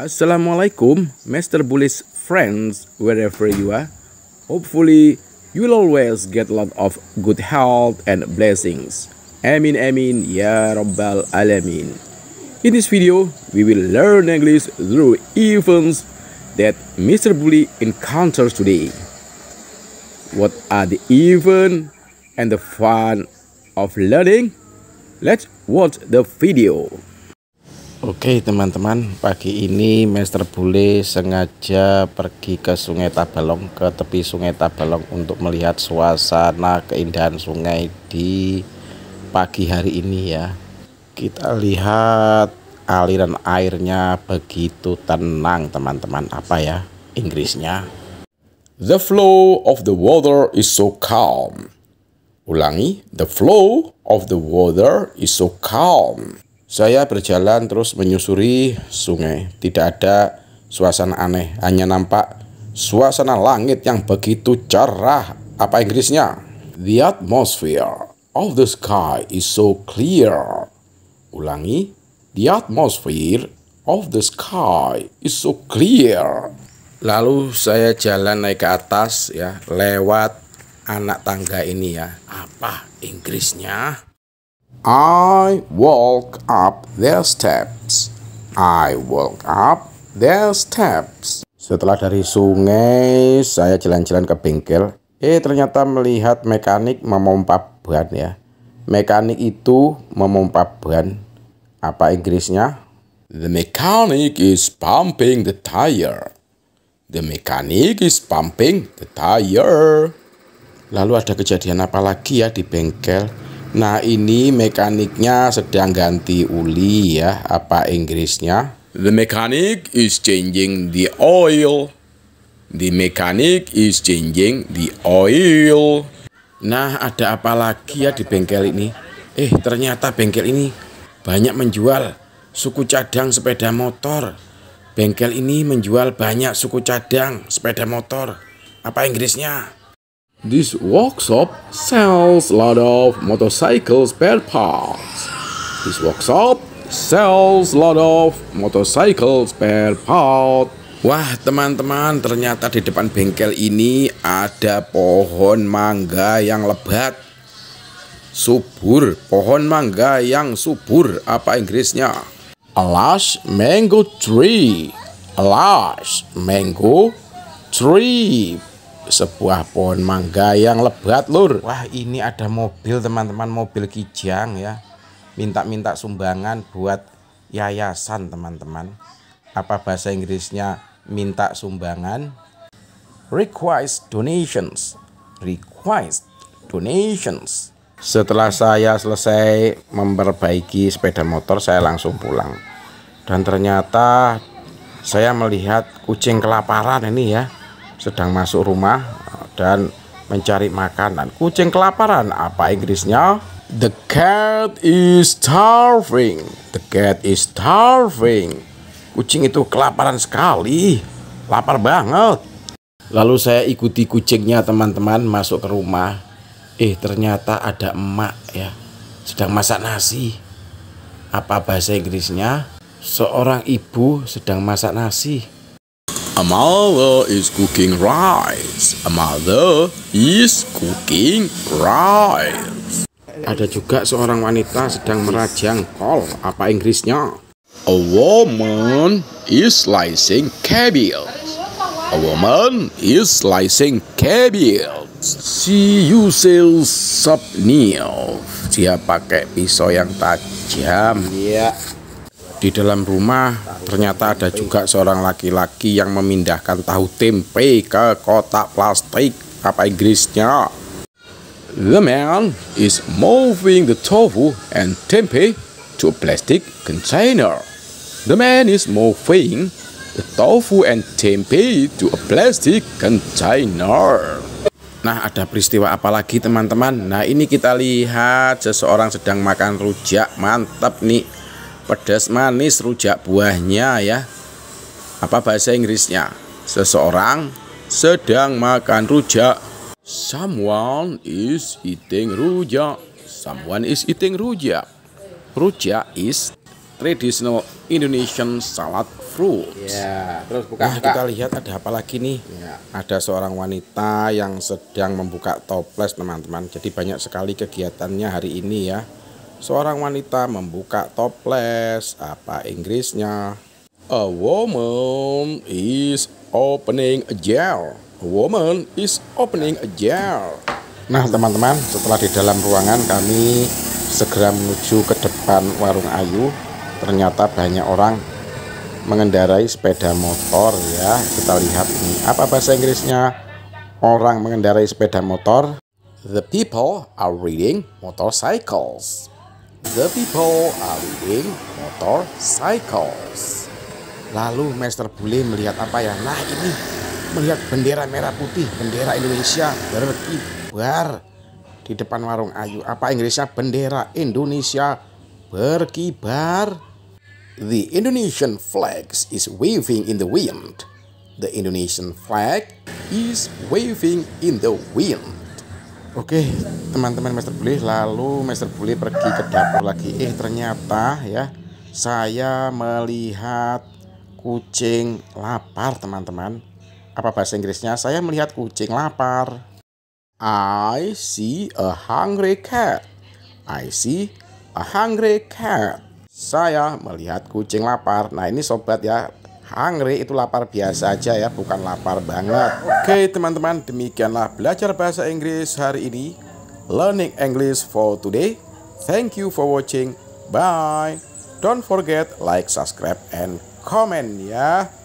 Assalamualaikum, Master Bullish friends, wherever you are. Hopefully, you will always get a lot of good health and blessings. Amin, amin, ya Rabbal Alamin. In this video, we will learn English through events that Mr. Bully encounters today. What are the events and the fun of learning? Let's watch the video. Oke teman-teman pagi ini Master Bule sengaja pergi ke Sungai Tabalong ke tepi Sungai Tabalong untuk melihat suasana keindahan sungai di pagi hari ini ya kita lihat aliran airnya begitu tenang teman-teman apa ya Inggrisnya The flow of the water is so calm Ulangi the flow of the water is so calm saya berjalan terus menyusuri sungai. Tidak ada suasana aneh, hanya nampak suasana langit yang begitu cerah. Apa Inggrisnya? The atmosphere of the sky is so clear. Ulangi, the atmosphere of the sky is so clear. Lalu saya jalan naik ke atas ya, lewat anak tangga ini ya. Apa Inggrisnya? I walk up the steps. I walk up the steps. Setelah dari sungai, saya jalan-jalan ke bengkel. Eh, ternyata melihat mekanik memompa ban ya. Mekanik itu memompa ban. Apa Inggrisnya? The mechanic is pumping the tire. The mechanic is pumping the tire. Lalu ada kejadian apa lagi ya di bengkel? Nah ini mekaniknya sedang ganti uli ya apa Inggrisnya The mechanic is changing the oil The mechanic is changing the oil Nah ada apa lagi ya di bengkel ini Eh ternyata bengkel ini banyak menjual suku cadang sepeda motor Bengkel ini menjual banyak suku cadang sepeda motor Apa Inggrisnya? This workshop sells a lot of motorcycle spare parts. This workshop sells a lot of motorcycle spare parts. Wah teman-teman ternyata di depan bengkel ini ada pohon mangga yang lebat Subur, pohon mangga yang subur apa Inggrisnya? A large mango tree A large mango tree sebuah pohon mangga yang lebat lur wah ini ada mobil teman-teman mobil kijang ya minta-minta sumbangan buat yayasan teman-teman apa bahasa Inggrisnya minta sumbangan request donations request donations setelah saya selesai memperbaiki sepeda motor saya langsung pulang dan ternyata saya melihat kucing kelaparan ini ya sedang masuk rumah dan mencari makanan. Kucing kelaparan. Apa Inggrisnya? The cat is starving. The cat is starving. Kucing itu kelaparan sekali. Lapar banget. Lalu saya ikuti kucingnya teman-teman masuk ke rumah. Eh ternyata ada emak ya. Sedang masak nasi. Apa bahasa Inggrisnya? Seorang ibu sedang masak nasi. A mother is cooking rice. A mother is cooking rice. Ada juga seorang wanita sedang merajang kol. Apa Inggrisnya? A woman is slicing cabbage. A woman is slicing cabbage. She uses sharp knife. Dia pakai pisau yang tajam. Iya. Yeah di dalam rumah ternyata ada juga seorang laki-laki yang memindahkan tahu tempe ke kotak plastik apa Inggrisnya The man is moving the tofu and tempe to a plastic container. The man is moving the tofu and tempe to a plastic container. Nah, ada peristiwa apa lagi teman-teman? Nah, ini kita lihat seseorang sedang makan rujak. Mantap nih pedas manis rujak buahnya ya apa bahasa Inggrisnya seseorang sedang makan rujak someone is eating rujak someone is eating rujak rujak is traditional Indonesian salad fruit ya, terus buka, nah, kita lihat ada apa lagi nih yeah. ada seorang wanita yang sedang membuka toples teman-teman jadi banyak sekali kegiatannya hari ini ya Seorang wanita membuka toples, apa Inggrisnya? A woman is opening a jar. A woman is opening a jar. Nah, teman-teman, setelah di dalam ruangan kami segera menuju ke depan warung Ayu. Ternyata banyak orang mengendarai sepeda motor ya. Kita lihat ini apa bahasa Inggrisnya? Orang mengendarai sepeda motor. The people are riding motorcycles. The people are motor, motorcycles. Lalu Master Bule melihat apa ya? Nah ini melihat bendera merah putih, bendera Indonesia berkibar di depan warung Ayu. Apa Inggrisnya? Bendera Indonesia berkibar. The Indonesian flag is waving in the wind. The Indonesian flag is waving in the wind. Oke, teman-teman Master Bully, lalu Master Bully pergi ke dapur lagi. Eh, ternyata ya saya melihat kucing lapar, teman-teman. Apa bahasa Inggrisnya? Saya melihat kucing lapar. I see a hungry cat. I see a hungry cat. Saya melihat kucing lapar. Nah, ini sobat ya, Hungry itu lapar biasa aja ya, bukan lapar banget. Oke teman-teman, demikianlah belajar bahasa Inggris hari ini. Learning English for today. Thank you for watching. Bye. Don't forget like, subscribe, and comment ya.